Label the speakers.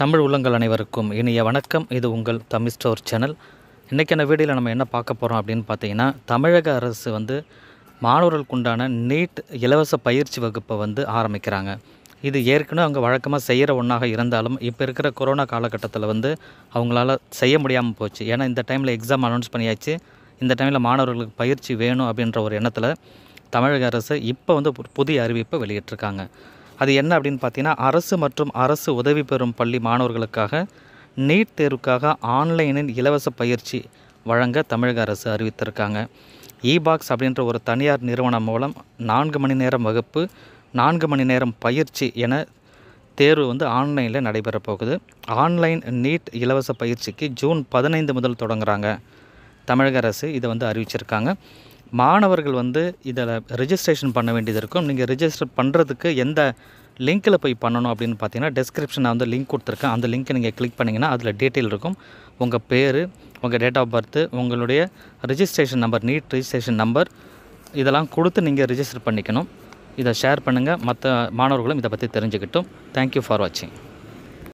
Speaker 1: தமிழ் உள்ளங்கள் அனைவருக்கும் இனிய வணக்கம் இது உங்கள் தமிழ் ஸ்டோர் சேனல் இன்றைக்கான வீடியோவில் நம்ம என்ன பார்க்க போகிறோம் அப்படின்னு பார்த்தீங்கன்னா தமிழக அரசு வந்து மாணவர்களுக்கு உண்டான நீட் இலவச பயிற்சி வகுப்பை வந்து ஆரம்பிக்கிறாங்க இது ஏற்கனவே அவங்க வழக்கமாக செய்கிற ஒன்றாக இருந்தாலும் இப்போ இருக்கிற கொரோனா காலகட்டத்தில் வந்து அவங்களால செய்ய முடியாமல் போச்சு ஏன்னா இந்த டைமில் எக்ஸாம் அனௌன்ஸ் பண்ணியாச்சு இந்த டைமில் மாணவர்களுக்கு பயிற்சி வேணும் அப்படின்ற ஒரு எண்ணத்தில் தமிழக அரசு இப்போ வந்து புதிய அறிவிப்பை வெளியிட்டிருக்காங்க அது என்ன அப்படின்னு பார்த்தீங்கன்னா அரசு மற்றும் அரசு உதவி பெறும் பள்ளி மாணவர்களுக்காக நீட் தேர்வுக்காக ஆன்லைனில் இலவச பயிற்சி வழங்க தமிழக அரசு அறிவித்திருக்காங்க இபாக்ஸ் அப்படின்ற ஒரு தனியார் நிறுவனம் மூலம் நான்கு மணி நேரம் வகுப்பு நான்கு மணி நேரம் பயிற்சி என தேர்வு வந்து ஆன்லைனில் நடைபெறப் போகுது ஆன்லைன் நீட் இலவச பயிற்சிக்கு ஜூன் பதினைந்து முதல் தொடங்குகிறாங்க தமிழக அரசு இதை வந்து அறிவிச்சிருக்காங்க மாணவர்கள் வந்து இதில் ரிஜிஸ்ட்ரேஷன் பண்ண வேண்டியது இருக்கும் நீங்கள் ரிஜிஸ்டர் பண்ணுறதுக்கு எந்த லிங்க்கில் போய் பண்ணணும் அப்படின்னு பார்த்தீங்கன்னா டெஸ்கிரிப்ஷனில் வந்து லிங்க் கொடுத்துருக்கேன் அந்த லிங்க்கை நீங்கள் கிளிக் பண்ணிங்கன்னா அதில் டீட்டெயில் இருக்கும் உங்கள் பேர் உங்கள் டேட் ஆஃப் பர்த்து உங்களுடைய registration number NEET registration number இதெல்லாம் கொடுத்து நீங்கள் ரிஜிஸ்டர் பண்ணிக்கணும் இதை ஷேர் பண்ணுங்கள் மற்ற மாணவர்களும் இதை பற்றி தெரிஞ்சுக்கிட்டும் தேங்க்யூ ஃபார் வாட்சிங்